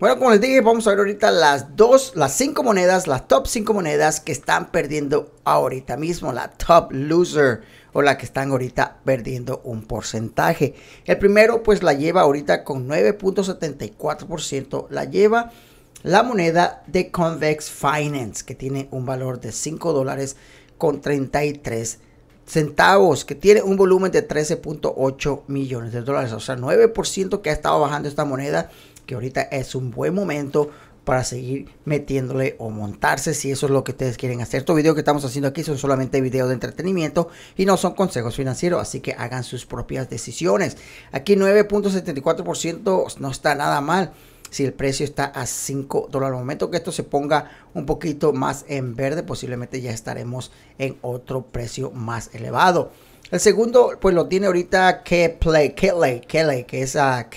Bueno, como les dije, vamos a ver ahorita las dos, las cinco monedas, las top cinco monedas que están perdiendo ahorita mismo, la top loser o la que están ahorita perdiendo un porcentaje. El primero pues la lleva ahorita con 9.74%, la lleva la moneda de Convex Finance que tiene un valor de 5 dólares con 33 centavos, que tiene un volumen de 13.8 millones de dólares, o sea, 9% que ha estado bajando esta moneda que ahorita es un buen momento para seguir metiéndole o montarse si eso es lo que ustedes quieren hacer. Estos videos que estamos haciendo aquí son solamente videos de entretenimiento y no son consejos financieros, así que hagan sus propias decisiones. Aquí 9.74% no está nada mal si el precio está a 5 dólares. Al momento que esto se ponga un poquito más en verde, posiblemente ya estaremos en otro precio más elevado. El segundo, pues lo tiene ahorita que play que que es a ah,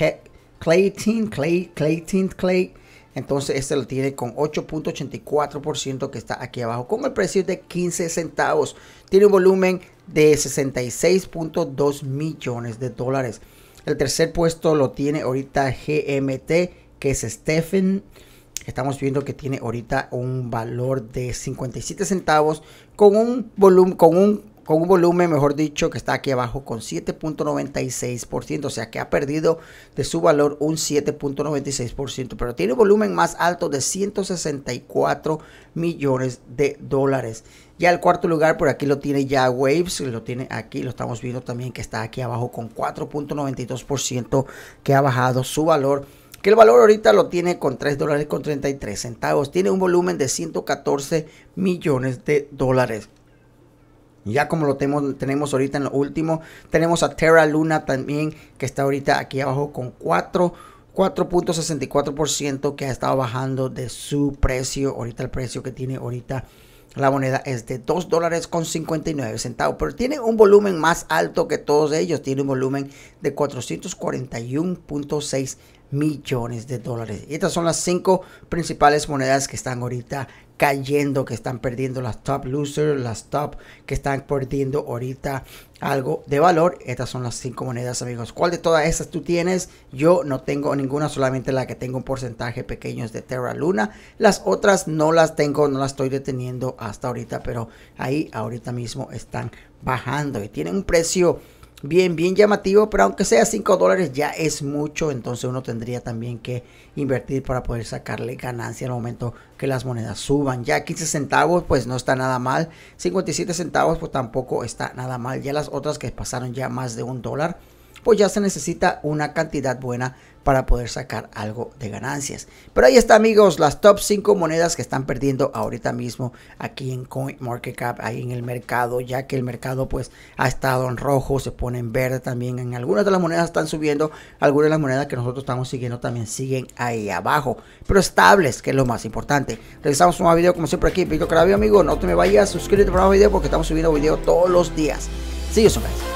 Clayton, Clay, Clayton, Clay. Entonces este lo tiene con 8.84% que está aquí abajo con el precio de 15 centavos. Tiene un volumen de 66.2 millones de dólares. El tercer puesto lo tiene ahorita GMT, que es Stephen. Estamos viendo que tiene ahorita un valor de 57 centavos con un volumen, con un con un volumen, mejor dicho, que está aquí abajo con 7.96%, o sea que ha perdido de su valor un 7.96%, pero tiene un volumen más alto de 164 millones de dólares. Ya el cuarto lugar por aquí lo tiene ya Waves, lo tiene aquí, lo estamos viendo también que está aquí abajo con 4.92% que ha bajado su valor que el valor ahorita lo tiene con 3 dólares con 33 centavos. Tiene un volumen de 114 millones de dólares. Ya como lo tenemos, tenemos ahorita en lo último, tenemos a Terra Luna también, que está ahorita aquí abajo con 4.64% que ha estado bajando de su precio. Ahorita el precio que tiene ahorita la moneda es de 2 dólares con 59 centavos, pero tiene un volumen más alto que todos ellos. Tiene un volumen de 441.6 millones de dólares. Y estas son las cinco principales monedas que están ahorita cayendo, que están perdiendo las top losers, las top que están perdiendo ahorita algo de valor. Estas son las cinco monedas, amigos. ¿Cuál de todas esas tú tienes? Yo no tengo ninguna, solamente la que tengo un porcentaje pequeño es de Terra Luna. Las otras no las tengo, no las estoy deteniendo hasta ahorita, pero ahí ahorita mismo están bajando y tienen un precio bien, bien llamativo, pero aunque sea 5 dólares ya es mucho, entonces uno tendría también que invertir para poder sacarle ganancia al momento que las monedas suban. Ya 15 centavos pues no está nada mal, 57 centavos pues tampoco está nada mal, ya las otras que pasaron ya más de un dólar pues ya se necesita una cantidad buena para poder sacar algo de ganancias. Pero ahí está amigos, las top 5 monedas que están perdiendo ahorita mismo aquí en CoinMarketCap, ahí en el mercado, ya que el mercado pues ha estado en rojo, se pone en verde también, en algunas de las monedas están subiendo, algunas de las monedas que nosotros estamos siguiendo también siguen ahí abajo, pero estables, que es lo más importante. realizamos un nuevo video como siempre aquí, Pico Cravio, amigo, no te me vayas, suscríbete para un video porque estamos subiendo video todos los días. Sigue, you